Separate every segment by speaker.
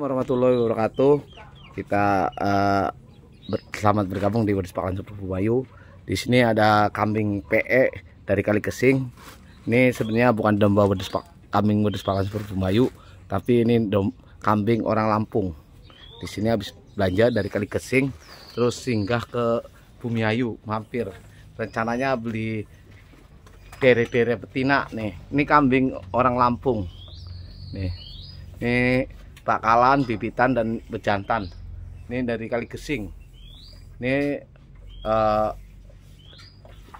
Speaker 1: warahmatullahi wabarakatuh. Kita uh, ber selamat bergabung di Wadispakan Super Bayu. Di sini ada kambing PE dari Kali Kesing. Ini sebenarnya bukan domba Wadispak kambing Wadispakan Super Bayu, tapi ini dom kambing orang Lampung. Di sini habis belanja dari Kali Kesing, terus singgah ke Bumi Ayu, mampir. Rencananya beli dere-dere betina nih. Ini kambing orang Lampung. Nih. nih bakalan, bibitan dan bejantan. Ini dari Kali Gesing. Ini uh,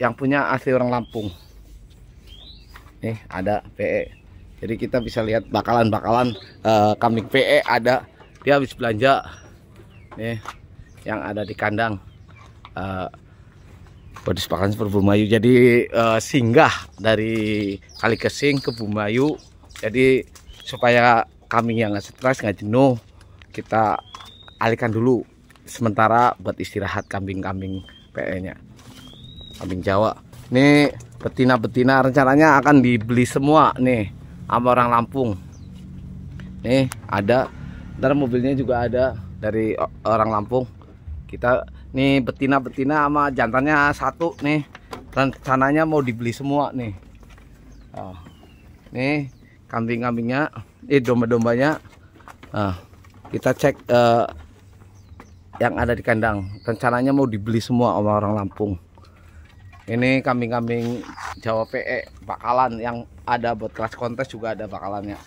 Speaker 1: yang punya asli orang Lampung. Nih ada PE. Jadi kita bisa lihat bakalan-bakalan uh, eh, kambing PE ada. Dia habis belanja. Nih yang ada di kandang. Uh, eh, Bodis Pakan Super Bumayu. Jadi uh, singgah dari Kali Kesing ke Bumayu. Jadi supaya kami yang nggak stres nggak jenuh kita alihkan dulu sementara buat istirahat kambing-kambing PE-nya kambing Jawa nih betina-betina rencananya akan dibeli semua nih sama orang Lampung nih ada ntar mobilnya juga ada dari orang Lampung kita nih betina-betina sama jantannya satu nih rencananya mau dibeli semua nih oh. nih kambing-kambingnya ini domba-dombanya nah, kita cek uh, yang ada di kandang rencananya mau dibeli semua sama orang Lampung ini kambing-kambing Jawa PE eh, bakalan yang ada buat kelas kontes juga ada bakalannya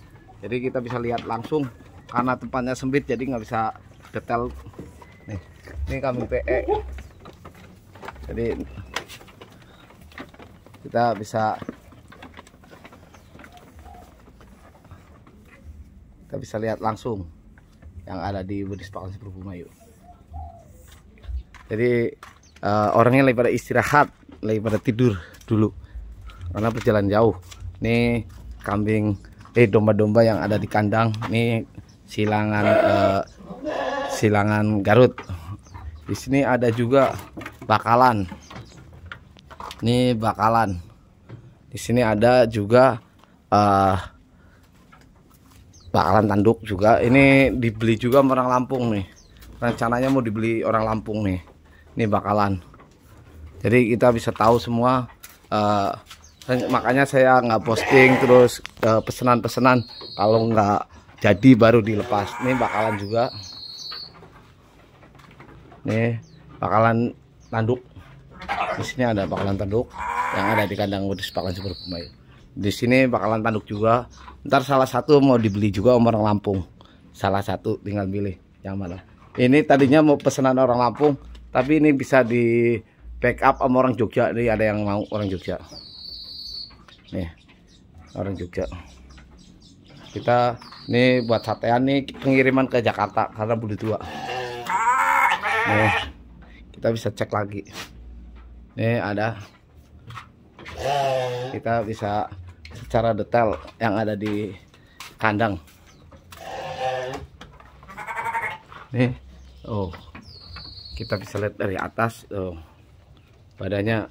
Speaker 1: jadi kita bisa lihat langsung karena tempatnya sempit jadi nggak bisa detail nih ini kambing PE eh. jadi kita bisa kita bisa lihat langsung yang ada di Bunispakon Seperbumayu jadi uh, orangnya lebih pada istirahat lebih pada tidur dulu karena berjalan jauh nih kambing eh domba-domba yang ada di kandang nih silangan uh, silangan Garut di sini ada juga bakalan Nih bakalan di sini ada juga uh, bakalan tanduk juga ini dibeli juga orang Lampung nih rencananya mau dibeli orang Lampung nih ini bakalan jadi kita bisa tahu semua uh, makanya saya nggak posting terus eh, pesanan-pesanan uh, kalau nggak jadi baru dilepas ini bakalan juga nih bakalan tanduk di sini ada bakalan tanduk yang ada di kandang wedus bakalan super pemain di sini bakalan tanduk juga ntar salah satu mau dibeli juga orang Lampung salah satu tinggal pilih yang mana ini tadinya mau pesanan orang Lampung tapi ini bisa di backup sama orang Jogja nih ada yang mau orang Jogja nih orang Jogja kita ini buat satean nih pengiriman ke Jakarta karena budi tua nih kita bisa cek lagi nih ada kita bisa secara detail yang ada di kandang nih oh kita bisa lihat dari atas oh badannya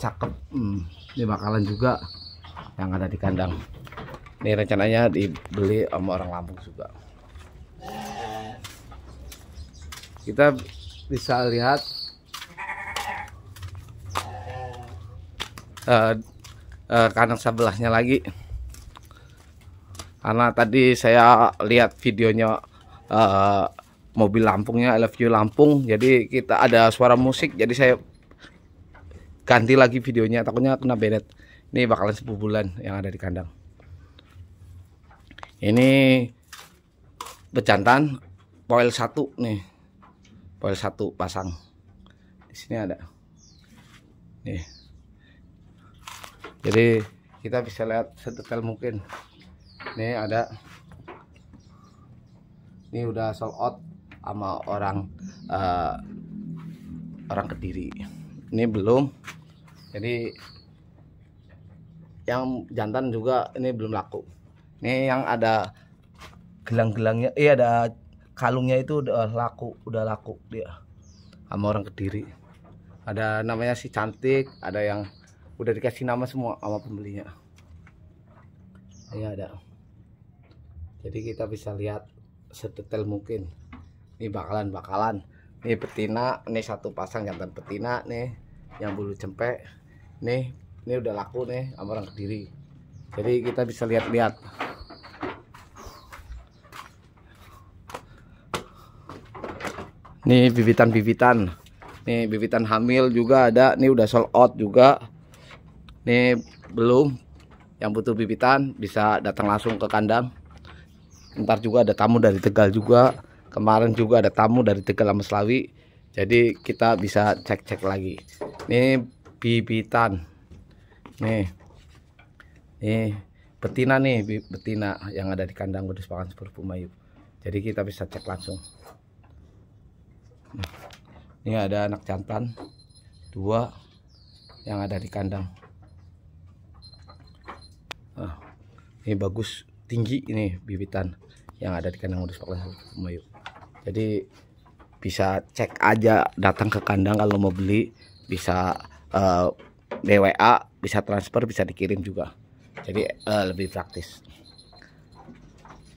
Speaker 1: cakep hmm, ini bakalan juga yang ada di kandang ini rencananya dibeli sama orang Lampung juga kita bisa lihat uh, eh, kanan sebelahnya lagi karena tadi saya lihat videonya eh, mobil Lampungnya I Lampung jadi kita ada suara musik jadi saya ganti lagi videonya takutnya kena beret ini bakalan 10 bulan yang ada di kandang ini pejantan poil satu nih poil satu pasang di sini ada nih jadi kita bisa lihat sedetail mungkin ini ada ini udah sold out sama orang uh, orang kediri ini belum jadi yang jantan juga ini belum laku ini yang ada gelang-gelangnya iya ada kalungnya itu udah laku udah laku dia sama orang kediri ada namanya si cantik ada yang udah dikasih nama semua sama pembelinya ini iya, ada jadi kita bisa lihat sedetail mungkin ini bakalan bakalan ini betina ini satu pasang jantan betina nih yang bulu cempek nih ini udah laku nih sama orang kediri jadi kita bisa lihat-lihat ini bibitan-bibitan nih bibitan hamil juga ada nih udah sold out juga ini belum yang butuh bibitan bisa datang langsung ke kandang ntar juga ada tamu dari Tegal juga kemarin juga ada tamu dari Tegal sama jadi kita bisa cek-cek lagi ini bibitan nih nih betina nih betina yang ada di kandang Kudus Pangan Perpumayu jadi kita bisa cek langsung ini ada anak jantan dua yang ada di kandang Ah, ini bagus tinggi ini bibitan yang ada di kandang modus pakai pemayu. Jadi bisa cek aja datang ke kandang kalau mau beli bisa uh, eh, DWA bisa transfer bisa dikirim juga. Jadi uh, lebih praktis.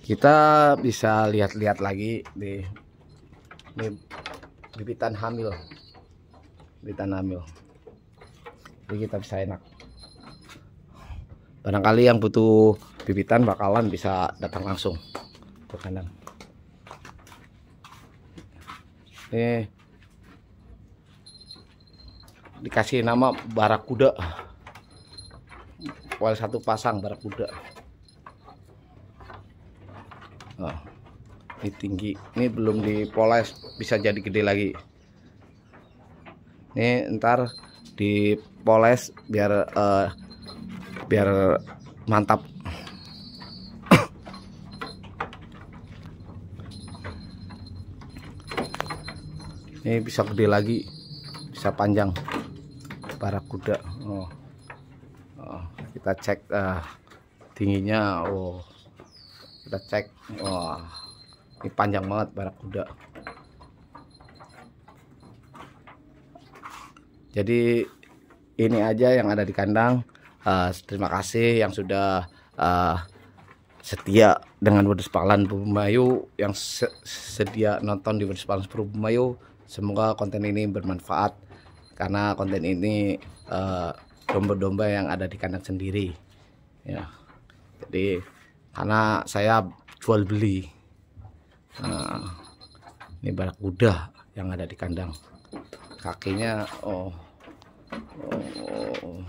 Speaker 1: Kita bisa lihat-lihat lagi di, di bibitan hamil bibitan hamil jadi kita bisa enak barangkali yang butuh bibitan bakalan bisa datang langsung ke kandang. ini dikasih nama barakuda Wal satu pasang barakuda nah, ini tinggi ini belum dipoles bisa jadi gede lagi ini ntar dipoles biar uh, biar mantap ini bisa gede lagi bisa panjang kuda oh. Oh, kita cek uh, eh, tingginya oh kita cek wah oh. ini panjang banget kuda jadi ini aja yang ada di kandang uh, terima kasih yang sudah uh, setia dengan Wadus Palan Purumayu yang se sedia nonton di Wadus Palan Purumayu semoga konten ini bermanfaat karena konten ini eh, domba-domba uh, yang ada di kandang sendiri ya jadi karena saya jual beli uh, ini kuda yang ada di kandang kakinya oh, oh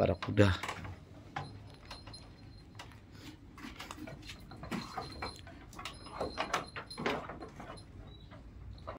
Speaker 1: para kuda